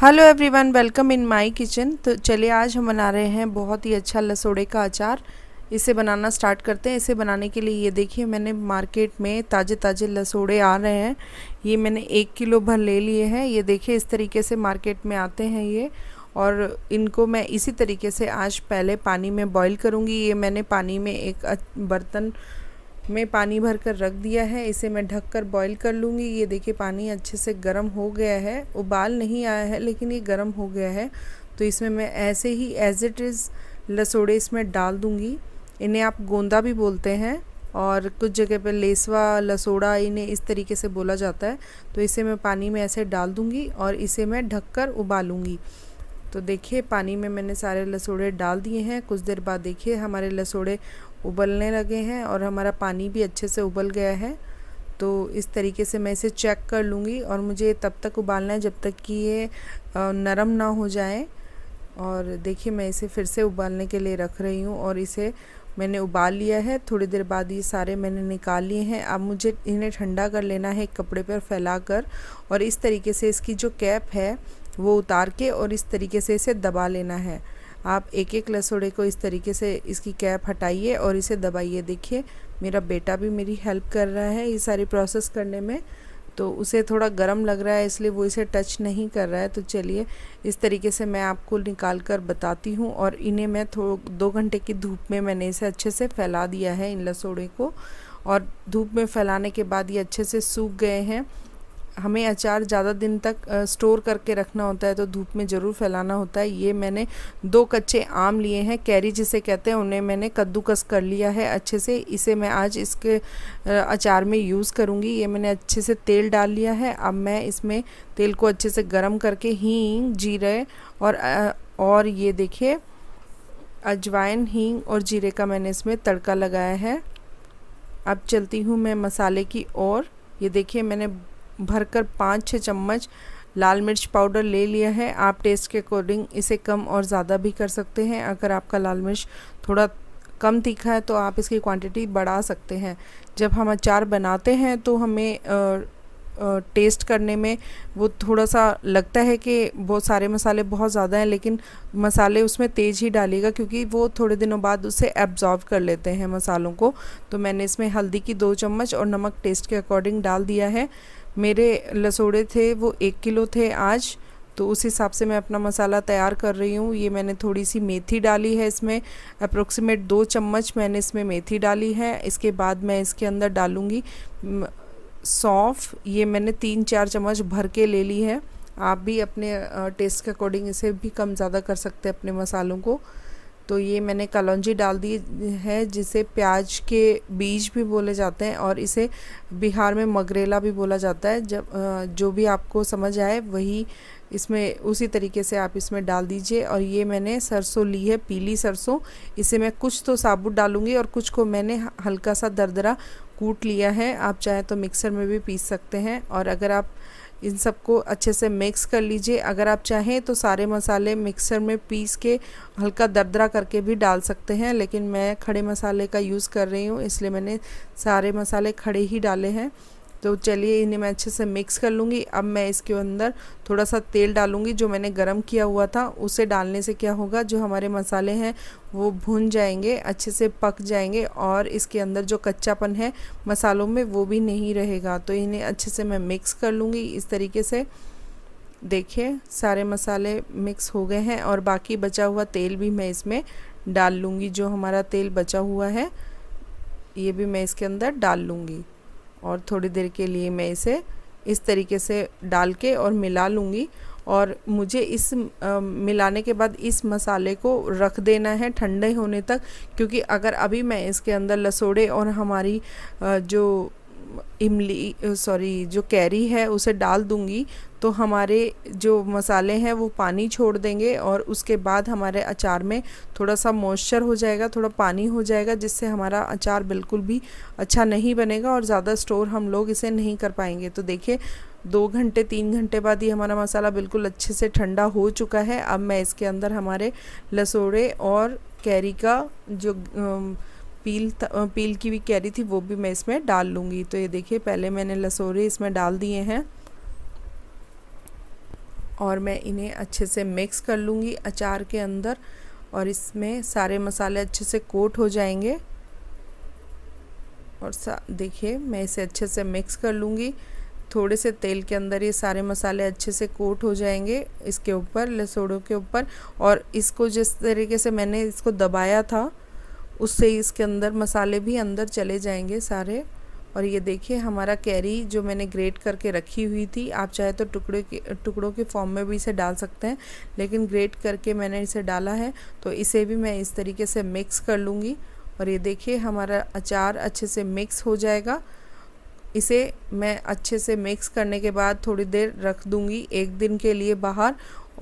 hello everyone welcome in my kitchen तो चलिए आज हम बना रहे हैं बहुत ही अच्छा लसोड़े का अचार इसे बनाना स्टार्ट करते हैं इसे बनाने के लिए ये देखिए मैंने मार्केट में ताज़े ताज़े लसोड़े आ रहे हैं ये मैंने एक किलो भर ले लिए हैं ये देखिए इस तरीके से मार्केट में आते हैं ये और इनको मैं इसी तरीके से आज पहले पानी में बॉईल करूँगी ये मैंने पानी में एक बर्तन में पानी भर कर रख दिया है इसे मैं ढक कर बॉयल कर लूँगी ये देखिए पानी अच्छे से गर्म हो गया है उबाल नहीं आया है लेकिन ये गर्म हो गया है तो इसमें मैं ऐसे ही एज इट इज़ लसोड़े इसमें डाल दूँगी इन्हें आप गोंदा भी बोलते हैं और कुछ जगह पे लेसवा लसोड़ा इन्हें इस तरीके से बोला जाता है तो इसे मैं पानी में ऐसे डाल दूँगी और इसे मैं ढक कर उबालूँगी तो देखिए पानी में मैंने सारे लसोड़े डाल दिए हैं कुछ देर बाद देखिए हमारे लसोड़े उबलने लगे हैं और हमारा पानी भी अच्छे से उबल गया है तो इस तरीके से मैं इसे चेक कर लूँगी और मुझे तब तक उबालना है जब तक कि ये नरम ना हो जाए और देखिए मैं इसे फिर से उबालने के लिए रख रही हूँ और इसे मैंने उबाल लिया है थोड़ी देर बाद ये सारे मैंने निकाल लिए हैं अब मुझे इन्हें ठंडा कर लेना है एक कपड़े पर फैला कर और इस तरीके से इसकी जो कैप है वो उतार के और इस तरीके से इसे दबा लेना है आप एक एक लसोड़े को इस तरीके से इसकी कैप हटाइए और इसे दबाइए देखिए मेरा बेटा भी मेरी हेल्प कर रहा है ये सारी प्रोसेस करने में तो उसे थोड़ा गर्म लग रहा है इसलिए वो इसे टच नहीं कर रहा है तो चलिए इस तरीके से मैं आपको निकाल कर बताती हूँ और इन्हें मैं थोड़ा दो घंटे की धूप में मैंने इसे अच्छे से फैला दिया है इन लसोड़े को और धूप में फैलाने के बाद ये अच्छे से सूख गए हैं हमें अचार ज़्यादा दिन तक स्टोर करके रखना होता है तो धूप में ज़रूर फैलाना होता है ये मैंने दो कच्चे आम लिए हैं कैरी जिसे कहते हैं उन्हें मैंने कद्दूकस कर लिया है अच्छे से इसे मैं आज इसके अचार में यूज़ करूँगी ये मैंने अच्छे से तेल डाल लिया है अब मैं इसमें तेल को अच्छे से गर्म करके हींग जीरे और और ये देखिए अजवाइन हींग और जीरे का मैंने इसमें तड़का लगाया है अब चलती हूँ मैं मसाले की ओर ये देखिए मैंने भरकर पाँच छः चम्मच लाल मिर्च पाउडर ले लिया है आप टेस्ट के अकॉर्डिंग इसे कम और ज़्यादा भी कर सकते हैं अगर आपका लाल मिर्च थोड़ा कम तीखा है तो आप इसकी क्वांटिटी बढ़ा सकते हैं जब हम अचार बनाते हैं तो हमें टेस्ट करने में वो थोड़ा सा लगता है कि बहुत सारे मसाले बहुत ज़्यादा हैं लेकिन मसाले उसमें तेज़ ही डालिएगा क्योंकि वो थोड़े दिनों बाद उसे एब्जॉर्व कर लेते हैं मसालों को तो मैंने इसमें हल्दी की दो चम्मच और नमक टेस्ट के अकॉर्डिंग डाल दिया है मेरे लसोड़े थे वो एक किलो थे आज तो उस हिसाब से मैं अपना मसाला तैयार कर रही हूँ ये मैंने थोड़ी सी मेथी डाली है इसमें अप्रोक्सीमेट दो चम्मच मैंने इसमें मेथी डाली है इसके बाद मैं इसके अंदर डालूँगी सौंफ ये मैंने तीन चार चम्मच भर के ले ली है आप भी अपने टेस्ट के अकॉर्डिंग इसे भी कम ज़्यादा कर सकते हैं अपने मसालों को तो ये मैंने कलौजी डाल दी है जिसे प्याज के बीज भी बोले जाते हैं और इसे बिहार में मगरेला भी बोला जाता है जब जो भी आपको समझ आए वही इसमें उसी तरीके से आप इसमें डाल दीजिए और ये मैंने सरसों ली है पीली सरसों इसे मैं कुछ तो साबुत डालूँगी और कुछ को मैंने हल्का सा दरदरा कूट लिया है आप चाहें तो मिक्सर में भी पीस सकते हैं और अगर आप इन सबको अच्छे से मिक्स कर लीजिए अगर आप चाहें तो सारे मसाले मिक्सर में पीस के हल्का दरदरा करके भी डाल सकते हैं लेकिन मैं खड़े मसाले का यूज़ कर रही हूँ इसलिए मैंने सारे मसाले खड़े ही डाले हैं तो चलिए इन्हें मैं अच्छे से मिक्स कर लूँगी अब मैं इसके अंदर थोड़ा सा तेल डालूँगी जो मैंने गर्म किया हुआ था उसे डालने से क्या होगा जो हमारे मसाले हैं वो भुन जाएंगे अच्छे से पक जाएंगे और इसके अंदर जो कच्चापन है मसालों में वो भी नहीं रहेगा तो इन्हें अच्छे से मैं मिक्स कर लूँगी इस तरीके से देखिए सारे मसाले मिक्स हो गए हैं और बाकी बचा हुआ तेल भी मैं इसमें डाल लूँगी जो हमारा तेल बचा हुआ है ये भी मैं इसके अंदर डाल लूँगी और थोड़ी देर के लिए मैं इसे इस तरीके से डाल के और मिला लूँगी और मुझे इस आ, मिलाने के बाद इस मसाले को रख देना है ठंडे होने तक क्योंकि अगर अभी मैं इसके अंदर लसोड़े और हमारी आ, जो इमली सॉरी जो कैरी है उसे डाल दूंगी तो हमारे जो मसाले हैं वो पानी छोड़ देंगे और उसके बाद हमारे अचार में थोड़ा सा मॉइस्चर हो जाएगा थोड़ा पानी हो जाएगा जिससे हमारा अचार बिल्कुल भी अच्छा नहीं बनेगा और ज़्यादा स्टोर हम लोग इसे नहीं कर पाएंगे तो देखिए दो घंटे तीन घंटे बाद ही हमारा मसाला बिल्कुल अच्छे से ठंडा हो चुका है अब मैं इसके अंदर हमारे लसोड़े और कैरी का जो पील पील की भी कैरी थी वो भी मैं इसमें डाल लूँगी तो ये देखिए पहले मैंने लसोरे इसमें डाल दिए हैं और मैं इन्हें अच्छे से मिक्स कर लूँगी अचार के अंदर और इसमें सारे मसाले अच्छे से कोट हो जाएंगे और देखिए मैं इसे अच्छे से मिक्स कर लूँगी थोड़े से तेल के अंदर ये सारे मसाले अच्छे से कोट हो जाएंगे इसके ऊपर लसोड़ों के ऊपर और इसको जिस तरीके से मैंने इसको दबाया था उससे इसके अंदर मसाले भी अंदर चले जाएंगे सारे और ये देखिए हमारा कैरी जो मैंने ग्रेट करके रखी हुई थी आप चाहे तो टुकड़े के टुकड़ों के फॉर्म में भी इसे डाल सकते हैं लेकिन ग्रेट करके मैंने इसे डाला है तो इसे भी मैं इस तरीके से मिक्स कर लूँगी और ये देखिए हमारा अचार अच्छे से मिक्स हो जाएगा इसे मैं अच्छे से मिक्स करने के बाद थोड़ी देर रख दूँगी एक दिन के लिए बाहर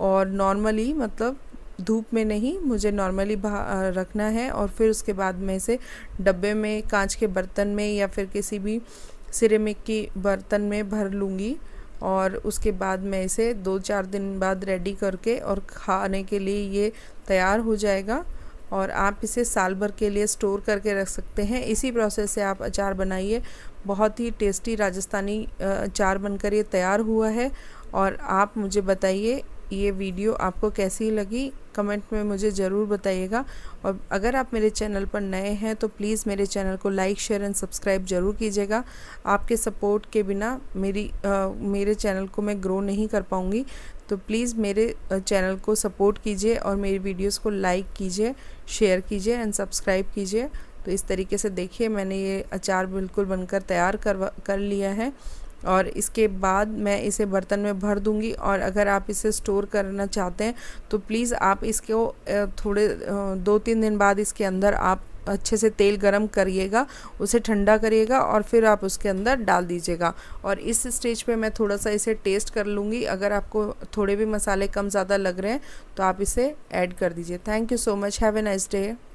और नॉर्मली मतलब धूप में नहीं मुझे नॉर्मली रखना है और फिर उसके बाद मैं इसे डब्बे में कांच के बर्तन में या फिर किसी भी सिरेमिक की बर्तन में भर लूँगी और उसके बाद मैं इसे दो चार दिन बाद रेडी करके और खाने के लिए ये तैयार हो जाएगा और आप इसे साल भर के लिए स्टोर करके रख सकते हैं इसी प्रोसेस से आप अचार बनाइए बहुत ही टेस्टी राजस्थानी अचार बनकर ये तैयार हुआ है और आप मुझे बताइए ये वीडियो आपको कैसी लगी कमेंट में मुझे ज़रूर बताइएगा और अगर आप मेरे चैनल पर नए हैं तो प्लीज़ मेरे चैनल को लाइक शेयर एंड सब्सक्राइब ज़रूर कीजिएगा आपके सपोर्ट के बिना मेरी आ, मेरे चैनल को मैं ग्रो नहीं कर पाऊँगी तो प्लीज़ मेरे चैनल को सपोर्ट कीजिए और मेरी वीडियोस को लाइक कीजिए शेयर कीजिए एंड सब्सक्राइब कीजिए तो इस तरीके से देखिए मैंने ये अचार बिल्कुल बनकर तैयार कर कर लिया है और इसके बाद मैं इसे बर्तन में भर दूंगी और अगर आप इसे स्टोर करना चाहते हैं तो प्लीज़ आप इसको थोड़े दो तीन दिन बाद इसके अंदर आप अच्छे से तेल गरम करिएगा उसे ठंडा करिएगा और फिर आप उसके अंदर डाल दीजिएगा और इस स्टेज पे मैं थोड़ा सा इसे टेस्ट कर लूँगी अगर आपको थोड़े भी मसाले कम ज़्यादा लग रहे हैं तो आप इसे ऐड कर दीजिए thank you so much have a nice day